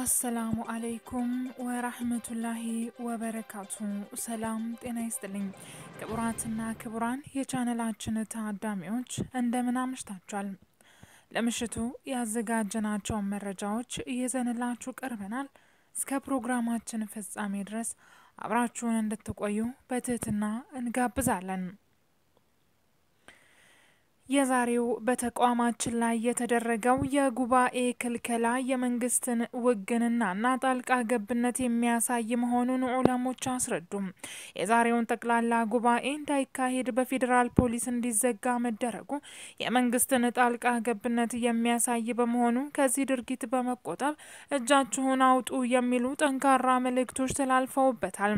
አሰላሙ አለይኩም ወራህመቱላሂ ወበረካቱ። ሰላም ጤና ይስጥልኝ። ክቡራትና ክቡራን የቻነላችን ታዳሚዎች እንደምን አምሽታችኋል? ለምሽቱ ያዘጋጀናቸውን መረጃዎች እየዘንላችሁ ቀርበናል። እስከ ፕሮግራማችን ፍጻሜ ድረስ አብራችሁን እንድትቆዩ በትህትና እንጋብዛለን። የዛሬው በተቋማችን ላይ የተደረገው የጉባኤ ክልከላ የመንግስትን ውግንናና ጣልቃ ገብነት የሚያሳይ መሆኑን ዑለሞች አስረዱም። የዛሬውን ጠቅላላ ጉባኤ እንዳይካሄድ በፌዴራል ፖሊስ እንዲዘጋ መደረጉ የመንግስትን ጣልቃ ገብነት የሚያሳይ በመሆኑ ከዚህ ድርጊት በመቆጠብ እጃችሁን አውጡ የሚሉ ጠንካራ መልእክቶች ተላልፈውበታል።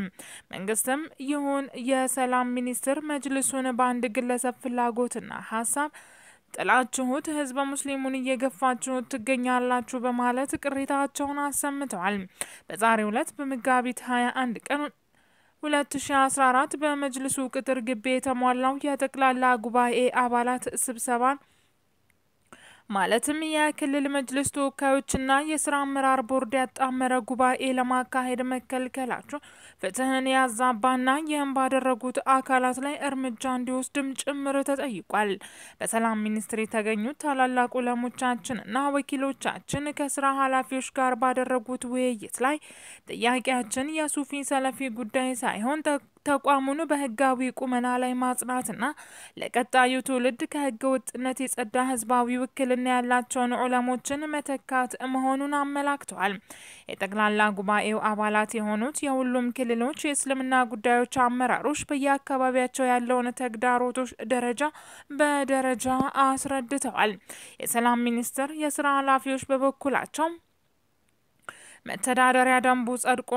መንግስትም ይሁን የሰላም ሚኒስትር መጅልሱን በአንድ ግለሰብ ፍላጎትና ሀሳብ ጥላችሁት ህዝበ ሙስሊሙን እየገፋችሁት ትገኛላችሁ በማለት ቅሬታቸውን አሰምተዋል። በዛሬው ዕለት በመጋቢት 21 ቀን 2014 በመጅልሱ ቅጥር ግቢ የተሟላው የጠቅላላ ጉባኤ አባላት ስብሰባን። ማለትም የክልል መጅልስ ተወካዮችና የስራ አመራር ቦርድ ያጣመረ ጉባኤ ለማካሄድ መከልከላቸው ፍትህን ያዛባና ይህም ባደረጉት አካላት ላይ እርምጃ እንዲወስድም ጭምር ተጠይቋል። በሰላም ሚኒስትር የተገኙት ታላላቅ ዑለሞቻችንና ወኪሎቻችን ከስራ ኃላፊዎች ጋር ባደረጉት ውይይት ላይ ጥያቄያችን የሱፊ ሰለፊ ጉዳይ ሳይሆን ተቋሙን በህጋዊ ቁመና ላይ ማጽናትና ለቀጣዩ ትውልድ ከህገ ወጥነት የጸዳ ህዝባዊ ውክልና ያላቸውን ዑለሞችን መተካት መሆኑን አመላክተዋል። የጠቅላላ ጉባኤው አባላት የሆኑት የሁሉም ክልሎች የእስልምና ጉዳዮች አመራሮች በየአካባቢያቸው ያለውን ተግዳሮቶች ደረጃ በደረጃ አስረድተዋል። የሰላም ሚኒስቴር የስራ ኃላፊዎች በበኩላቸው መተዳደሪያ ደንቡ ጸድቆ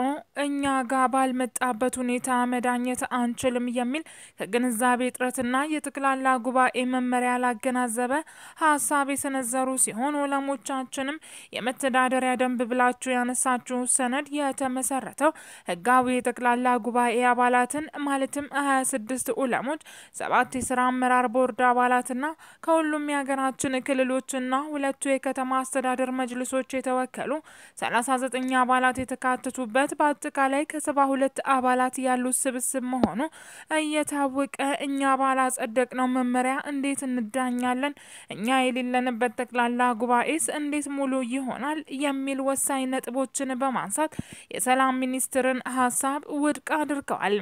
እኛ ጋር ባልመጣበት ሁኔታ መዳኘት አንችልም የሚል ከግንዛቤ እጥረትና የጠቅላላ ጉባኤ መመሪያ ላገናዘበ ሀሳብ የሰነዘሩ ሲሆን ወለሞቻችንም የመተዳደሪያ ደንብ ብላችሁ ያነሳችሁ ሰነድ የተመሰረተው ህጋዊ የጠቅላላ ጉባኤ አባላትን ማለትም ሀያ ስድስት ኡለሞች ሰባት የስራ አመራር ቦርድ አባላትና ከሁሉም የሀገራችን ክልሎችና ሁለቱ የከተማ አስተዳደር መጅልሶች የተወከሉ 39 ዘጠኝ አባላት የተካተቱበት በአጠቃላይ ከሰባ ሁለት አባላት ያሉት ስብስብ መሆኑ እየታወቀ እኛ ባላጸደቅነው መመሪያ እንዴት እንዳኛለን? እኛ የሌለንበት ጠቅላላ ጉባኤስ እንዴት ሙሉ ይሆናል? የሚል ወሳኝ ነጥቦችን በማንሳት የሰላም ሚኒስትርን ሀሳብ ውድቅ አድርገዋል።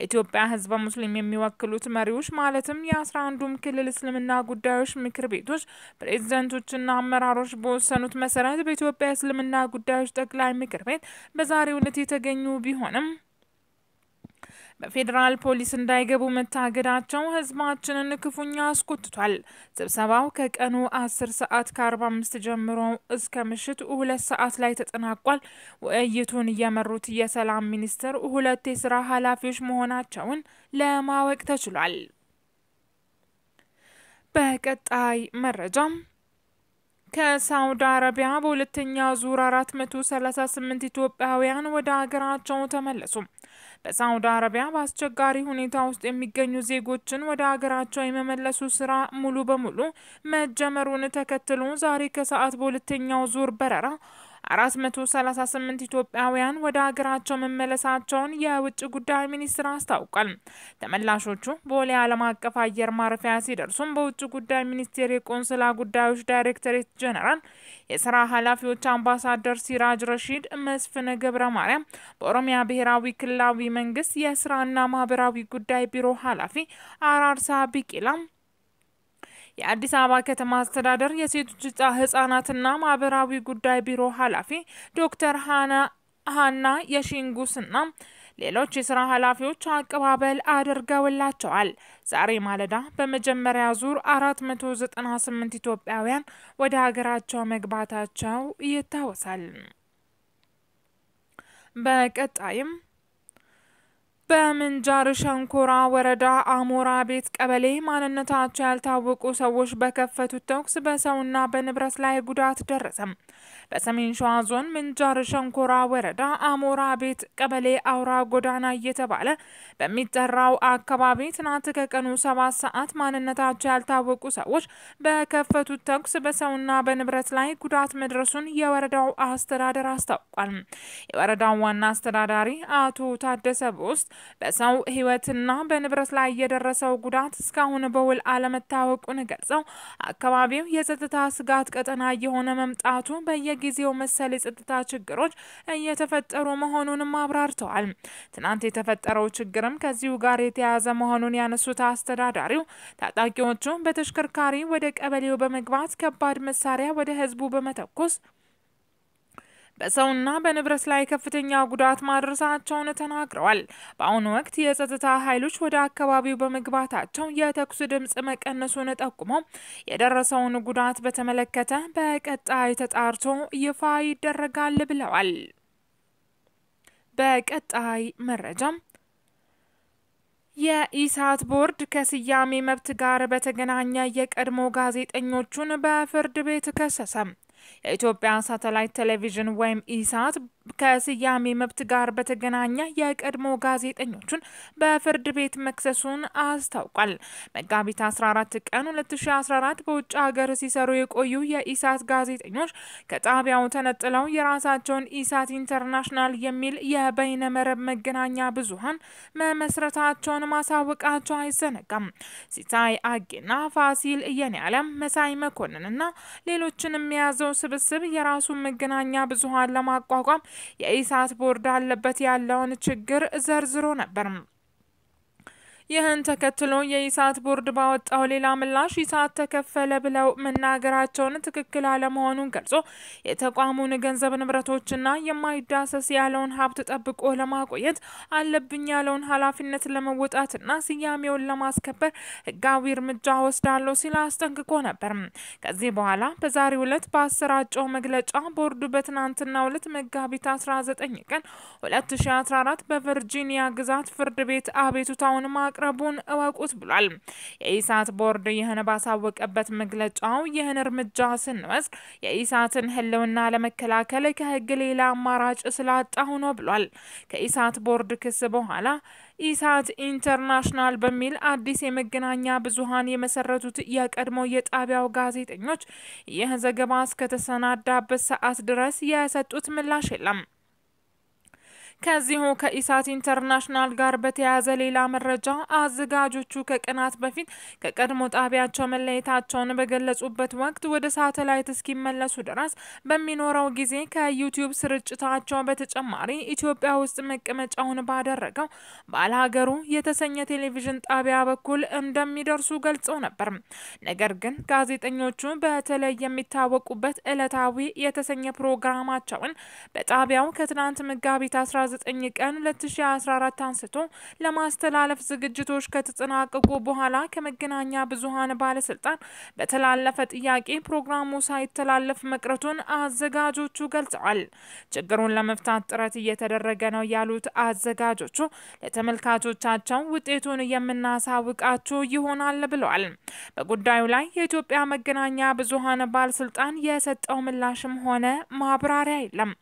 የኢትዮጵያ ህዝበ ሙስሊም የሚወክሉት መሪዎች ማለትም የአስራ አንዱም ክልል እስልምና ጉዳዮች ምክር ቤቶች ፕሬዚደንቶችና አመራሮች በወሰኑት መሰረት በኢትዮጵያ እስልምና ጉዳዮች ጠቅላይ ምክር ቤት በዛሬው ዕለት የተገኙ ቢሆንም በፌዴራል ፖሊስ እንዳይገቡ መታገዳቸው ህዝባችንን ክፉኛ አስቆጥቷል። ስብሰባው ከቀኑ 10 ሰዓት ከ45 ጀምሮ እስከ ምሽት ሁለት ሰዓት ላይ ተጠናቋል። ውይይቱን እየመሩት የሰላም ሚኒስትር ሁለት የስራ ኃላፊዎች መሆናቸውን ለማወቅ ተችሏል። በቀጣይ መረጃም ከሳውዲ አረቢያ በሁለተኛ ዙር 438 ኢትዮጵያውያን ወደ ሀገራቸው ተመለሱ። በሳውዲ አረቢያ በአስቸጋሪ ሁኔታ ውስጥ የሚገኙ ዜጎችን ወደ ሀገራቸው የመመለሱ ስራ ሙሉ በሙሉ መጀመሩን ተከትሎ ዛሬ ከሰዓት በሁለተኛው ዙር በረራ 438 ኢትዮጵያውያን ወደ ሀገራቸው መመለሳቸውን የውጭ ጉዳይ ሚኒስቴር አስታውቋል። ተመላሾቹ ቦሌ ዓለም አቀፍ አየር ማረፊያ ሲደርሱም በውጭ ጉዳይ ሚኒስቴር የቆንስላ ጉዳዮች ዳይሬክተሬት ጀነራል የስራ ኃላፊዎች አምባሳደር ሲራጅ ረሺድ፣ መስፍነ ገብረ ማርያም በኦሮሚያ ብሔራዊ ክልላዊ መንግስት የስራና ማህበራዊ ጉዳይ ቢሮ ኃላፊ አራርሳ ቢቂላም የአዲስ አበባ ከተማ አስተዳደር የሴቶች ህጻናትና ማህበራዊ ጉዳይ ቢሮ ኃላፊ ዶክተር ሃና ሀና የሺንጉስና ሌሎች የስራ ኃላፊዎች አቀባበል አድርገውላቸዋል። ዛሬ ማለዳ በመጀመሪያ ዙር 498 ኢትዮጵያውያን ወደ ሀገራቸው መግባታቸው ይታወሳል። በቀጣይም በምንጃር ሸንኮራ ወረዳ አሞራ ቤት ቀበሌ ማንነታቸው ያልታወቁ ሰዎች በከፈቱት ተኩስ በሰውና በንብረት ላይ ጉዳት ደረሰም። በሰሜን ሸዋ ዞን ምንጃር ሸንኮራ ወረዳ አሞራ ቤት ቀበሌ አውራ ጎዳና እየተባለ በሚጠራው አካባቢ ትናንት ከቀኑ ሰባት ሰዓት ማንነታቸው ያልታወቁ ሰዎች በከፈቱት ተኩስ በሰውና በንብረት ላይ ጉዳት መድረሱን የወረዳው አስተዳደር አስታውቋል። የወረዳው ዋና አስተዳዳሪ አቶ ታደሰ በውስጥ በሰው ሕይወትና በንብረት ላይ የደረሰው ጉዳት እስካሁን በውል አለመታወቁን ገልጸው አካባቢው የጸጥታ ስጋት ቀጠና እየሆነ መምጣቱ በየ በየጊዜው መሰል የጸጥታ ችግሮች እየተፈጠሩ መሆኑንም አብራርተዋል። ትናንት የተፈጠረው ችግርም ከዚሁ ጋር የተያያዘ መሆኑን ያነሱት አስተዳዳሪው ታጣቂዎቹ በተሽከርካሪ ወደ ቀበሌው በመግባት ከባድ መሳሪያ ወደ ህዝቡ በመተኮስ በሰውና በንብረት ላይ ከፍተኛ ጉዳት ማድረሳቸውን ተናግረዋል። በአሁኑ ወቅት የጸጥታ ኃይሎች ወደ አካባቢው በመግባታቸው የተኩስ ድምፅ መቀነሱን ጠቁመው የደረሰውን ጉዳት በተመለከተ በቀጣይ ተጣርቶ ይፋ ይደረጋል ብለዋል። በቀጣይ መረጃም የኢሳት ቦርድ ከስያሜ መብት ጋር በተገናኘ የቀድሞ ጋዜጠኞቹን በፍርድ ቤት ከሰሰም። የኢትዮጵያ ሳተላይት ቴሌቪዥን ወይም ኢሳት ከስያሜ መብት ጋር በተገናኘ የቀድሞ ጋዜጠኞቹን በፍርድ ቤት መክሰሱን አስታውቋል። መጋቢት 14 ቀን 2014 በውጭ ሀገር ሲሰሩ የቆዩ የኢሳት ጋዜጠኞች ከጣቢያው ተነጥለው የራሳቸውን ኢሳት ኢንተርናሽናል የሚል የበይነመረብ መገናኛ ብዙሀን መመስረታቸውን ማሳወቃቸው አይዘነጋም። ሲታይ አጌና ፋሲል እየኔአለም፣ መሳይ መኮንንና ሌሎችን የያዘው ስብስብ የራሱን መገናኛ ብዙሀን ለማቋቋም የኢሳት ቦርድ አለበት ያለውን ችግር ዘርዝሮ ነበር። ይህን ተከትሎ የኢሳት ቦርድ ባወጣው ሌላ ምላሽ ኢሳት ተከፈለ ብለው መናገራቸውን ትክክል አለመሆኑን ገልጾ የተቋሙን ገንዘብ ንብረቶችና የማይዳሰስ ያለውን ሀብት ጠብቆ ለማቆየት አለብኝ ያለውን ኃላፊነት ለመወጣትና ስያሜውን ለማስከበር ህጋዊ እርምጃ ወስዳለሁ ሲል አስጠንቅቆ ነበር። ከዚህ በኋላ በዛሬው ዕለት በአሰራጨው መግለጫ ቦርዱ በትናንትናው ዕለት መጋቢት 19 ቀን 2014 በቨርጂኒያ ግዛት ፍርድ ቤት አቤቱታውን ማቅረቡን እወቁት ብሏል። የኢሳት ቦርድ ይህን ባሳወቀበት መግለጫው ይህን እርምጃ ስንወስድ የኢሳትን ህልውና ለመከላከል ከህግ ሌላ አማራጭ ስላጣ ነው ብሏል። ከኢሳት ቦርድ ክስ በኋላ ኢሳት ኢንተርናሽናል በሚል አዲስ የመገናኛ ብዙኃን የመሰረቱት የቀድሞ የጣቢያው ጋዜጠኞች ይህ ዘገባ እስከተሰናዳበት ሰዓት ድረስ የሰጡት ምላሽ የለም። ከዚሁ ከኢሳት ኢንተርናሽናል ጋር በተያያዘ ሌላ መረጃ አዘጋጆቹ ከቀናት በፊት ከቀድሞ ጣቢያቸው መለየታቸውን በገለጹበት ወቅት ወደ ሳተላይት እስኪመለሱ ድረስ በሚኖረው ጊዜ ከዩቲዩብ ስርጭታቸው በተጨማሪ ኢትዮጵያ ውስጥ መቀመጫውን ባደረገው ባለሀገሩ የተሰኘ ቴሌቪዥን ጣቢያ በኩል እንደሚደርሱ ገልጸው ነበር። ነገር ግን ጋዜጠኞቹ በተለይ የሚታወቁበት ዕለታዊ የተሰኘ ፕሮግራማቸውን በጣቢያው ከትናንት መጋቢት 1 19 ቀን 2014 አንስቶ ለማስተላለፍ ዝግጅቶች ከተጠናቀቁ በኋላ ከመገናኛ ብዙሃን ባለስልጣን በተላለፈ ጥያቄ ፕሮግራሙ ሳይተላለፍ መቅረቱን አዘጋጆቹ ገልጸዋል። ችግሩን ለመፍታት ጥረት እየተደረገ ነው ያሉት አዘጋጆቹ ለተመልካቾቻቸው ውጤቱን የምናሳውቃቸው ይሆናል ብለዋል። በጉዳዩ ላይ የኢትዮጵያ መገናኛ ብዙሃን ባለስልጣን የሰጠው ምላሽም ሆነ ማብራሪያ የለም።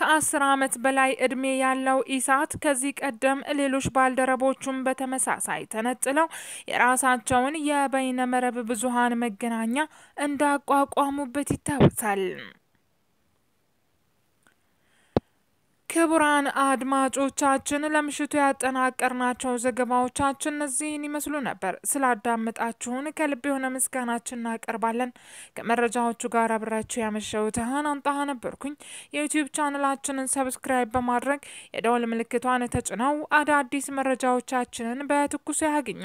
ከአስር ዓመት በላይ እድሜ ያለው ኢሳት ከዚህ ቀደም ሌሎች ባልደረቦቹም በተመሳሳይ ተነጥለው የራሳቸውን የበይነመረብ ብዙሃን መገናኛ እንዳቋቋሙበት ይታወሳል። ክቡራን አድማጮቻችን ለምሽቱ ያጠናቀርናቸው ዘገባዎቻችን እነዚህን ይመስሉ ነበር። ስላዳመጣችሁን ከልብ የሆነ ምስጋናችን እናቀርባለን። ከመረጃዎቹ ጋር አብራችሁ ያመሸሁት ሀናን ጣሃ ነበርኩኝ። የዩቲዩብ ቻናላችንን ሰብስክራይብ በማድረግ የደወል ምልክቷን ተጭነው አዳዲስ መረጃዎቻችንን በትኩሱ ያገኙ።